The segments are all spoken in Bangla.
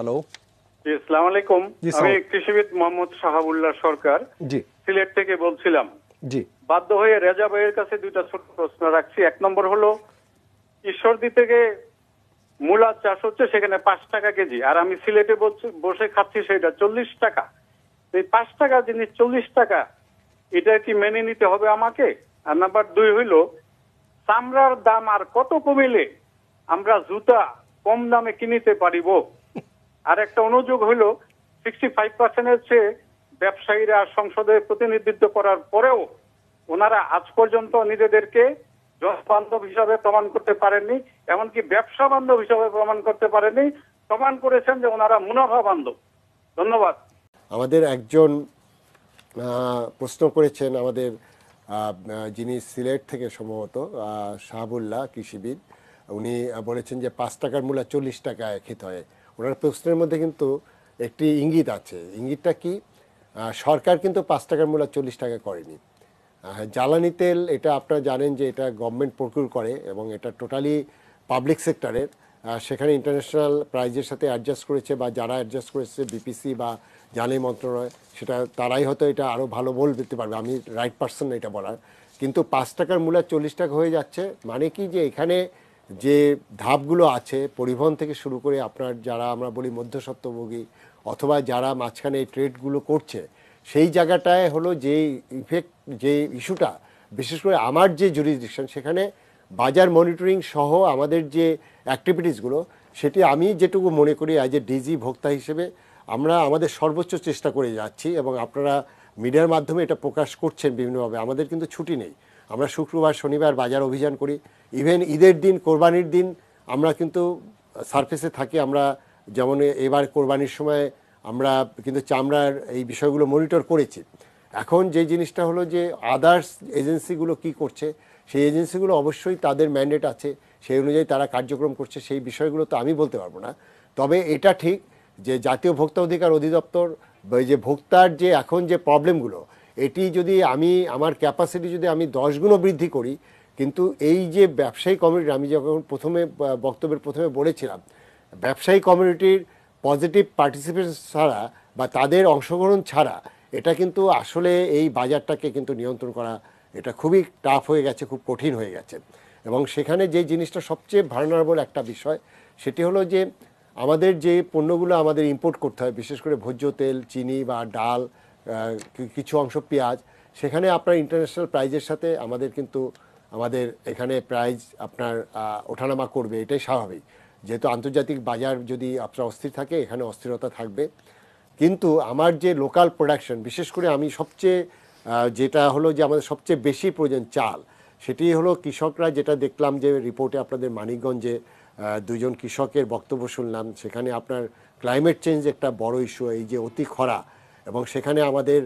হ্যালো জি আসসালামু আলাইকুম আমি কৃষিবিদ মোহাম্মদ শাহাবুল্লাহ সরকার জি সিলেট থেকে বলছিলাম জি বাধ্য হয়ে রেজা ভাইয়ের কাছে দুইটা ছোট প্রশ্ন রাখছি এক নম্বর হলো ঈশ্বরদী থেকে মূলা চাষ হচ্ছে সেখানে পাঁচ টাকা কেজি আর আমি সিলেটে বসে খাচ্ছি সেটা চল্লিশ টাকা এই পাঁচ টাকা জিনিস চল্লিশ টাকা এটা কি মেনে নিতে হবে আমাকে আর নাম্বার দুই হইল চামড়ার দাম আর কত কমিলে আমরা জুতা কম দামে কিনিতে পারিব আর একটা অনুযোগ হলো সিক্সটি ফাইভ পার্সেন্টের চেয়ে ব্যবসায়ীরা সংসদে প্রতিনিধিত্ব করার পরেও ওনারা আজ পর্যন্ত নিজেদেরকে জনবান্ধব হিসাবে প্রমাণ করতে পারেননি এমনকি ব্যবসা বান্ধব হিসাবে প্রমাণ করতে পারেননি প্রমাণ করেছেন যে ওনারা মুনাফা বান্ধব ধন্যবাদ আমাদের একজন প্রশ্ন করেছেন আমাদের যিনি সিলেট থেকে সম্ভবত শাহাবুল্লাহ কৃষিবিদ উনি বলেছেন যে পাঁচ টাকার মূল্য চল্লিশ টাকায় খেতে হয় ওনার প্রশ্নের মধ্যে কিন্তু একটি ইঙ্গিত আছে ইঙ্গিতটা কি সরকার কিন্তু পাঁচ টাকার মূল্য চল্লিশ টাকা করেনি জ্বালানি তেল এটা আপনারা জানেন যে এটা গভর্নমেন্ট প্রকিউর করে এবং এটা টোটালি পাবলিক সেক্টরের সেখানে ইন্টারন্যাশনাল প্রাইজের সাথে অ্যাডজাস্ট করেছে বা যারা অ্যাডজাস্ট করেছে বিপিসি বা জ্বালানি মন্ত্রণালয় সেটা তারাই হয়তো এটা আরও ভালো বল দিতে পারবে আমি রাইট পার্সন এটা বলার কিন্তু পাঁচ টাকার মূল্য চল্লিশ টাকা হয়ে যাচ্ছে মানে কি যে এখানে যে ধাপগুলো আছে পরিবহন থেকে শুরু করে আপনার যারা আমরা বলি মধ্যস্বত্বভোগী অথবা যারা মাঝখানে এই ট্রেডগুলো করছে সেই জায়গাটায় হলো যে ইফেক্ট যে ইস্যুটা বিশেষ করে আমার যে জুরিসডিকশন সেখানে বাজার মনিটরিং সহ আমাদের যে অ্যাক্টিভিটিসগুলো সেটি আমি যেটুকু মনে করি অ্যাজ এ ডিজি ভোক্তা হিসেবে আমরা আমাদের সর্বোচ্চ চেষ্টা করে যাচ্ছি এবং আপনারা মিডিয়ার মাধ্যমে এটা প্রকাশ করছেন বিভিন্নভাবে আমাদের কিন্তু ছুটি নেই আমরা শুক্রবার শনিবার বাজার অভিযান করি ইভেন ঈদের দিন কোরবানির দিন আমরা কিন্তু সারফেসে থাকি আমরা যেমন এবার কোরবানির সময় আমরা কিন্তু চামড়ার এই বিষয়গুলো মনিটর করেছি এখন যে জিনিসটা হলো যে আদার্স এজেন্সিগুলো কি করছে সেই এজেন্সিগুলো অবশ্যই তাদের ম্যান্ডেট আছে সেই অনুযায়ী তারা কার্যক্রম করছে সেই বিষয়গুলো তো আমি বলতে পারবো না তবে এটা ঠিক যে জাতীয় ভোক্তা অধিকার অধিদপ্তর যে ভোক্তার যে এখন যে প্রবলেমগুলো এটি যদি আমি আমার ক্যাপাসিটি যদি আমি দশ গুণ বৃদ্ধি করি কিন্তু এই যে ব্যবসায়ী কমিউনিটি আমি যখন প্রথমে বক্তব্যের প্রথমে বলেছিলাম ব্যবসায়ী কমিউনিটির পজিটিভ পার্টিসিপেশন ছাড়া বা তাদের অংশগ্রহণ ছাড়া এটা কিন্তু আসলে এই বাজারটাকে কিন্তু নিয়ন্ত্রণ করা এটা খুবই টাফ হয়ে গেছে খুব কঠিন হয়ে গেছে এবং সেখানে যে জিনিসটা সবচেয়ে ভার্নারেবল একটা বিষয় সেটি হলো যে আমাদের যে পণ্যগুলো আমাদের ইম্পোর্ট করতে হয় বিশেষ করে ভোজ্য তেল চিনি বা ডাল কিছু অংশ পেঁয়াজ সেখানে আপনার ইন্টারন্যাশনাল প্রাইজের সাথে আমাদের কিন্তু আমাদের এখানে প্রাইজ আপনার ওঠানামা করবে এটাই স্বাভাবিক যেহেতু আন্তর্জাতিক বাজার যদি আপনার অস্থির থাকে এখানে অস্থিরতা থাকবে কিন্তু আমার যে লোকাল প্রোডাকশন বিশেষ করে আমি সবচেয়ে যেটা হলো যে আমাদের সবচেয়ে বেশি প্রয়োজন চাল সেটি হলো কৃষকরা যেটা দেখলাম যে রিপোর্টে আপনাদের মানিকগঞ্জে দুজন কৃষকের বক্তব্য শুনলাম সেখানে আপনার ক্লাইমেট চেঞ্জ একটা বড় ইস্যু এই যে অতি খরা এবং সেখানে আমাদের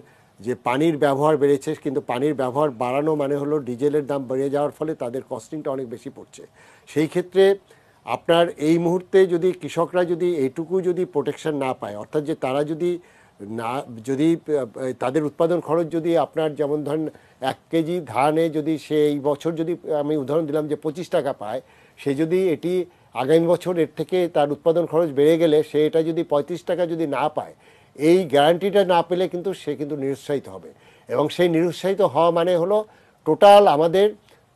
যে পানির ব্যবহার বেড়েছে কিন্তু পানির ব্যবহার বাড়ানো মানে হলো ডিজেলের দাম বেড়ে যাওয়ার ফলে তাদের কস্টিংটা অনেক বেশি পড়ছে সেই ক্ষেত্রে আপনার এই মুহূর্তে যদি কৃষকরা যদি এটুকু যদি প্রোটেকশন না পায় অর্থাৎ যে তারা যদি না যদি তাদের উৎপাদন খরচ যদি আপনার যেমন ধরেন এক কেজি ধানে যদি সে এই বছর যদি আমি উদাহরণ দিলাম যে পঁচিশ টাকা পায় সে যদি এটি আগামী বছর এর থেকে তার উৎপাদন খরচ বেড়ে গেলে সে এটা যদি পঁয়ত্রিশ টাকা যদি না পায় এই গ্যারান্টিটা না পেলে কিন্তু সে কিন্তু নিরুৎসাহিত হবে এবং সেই নিরুৎসাহিত হওয়া মানে হলো টোটাল আমাদের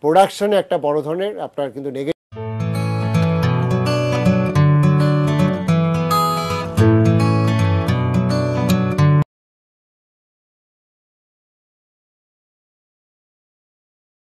প্রোডাকশনে একটা বড় ধরনের আপনার কিন্তু নেগেটিভ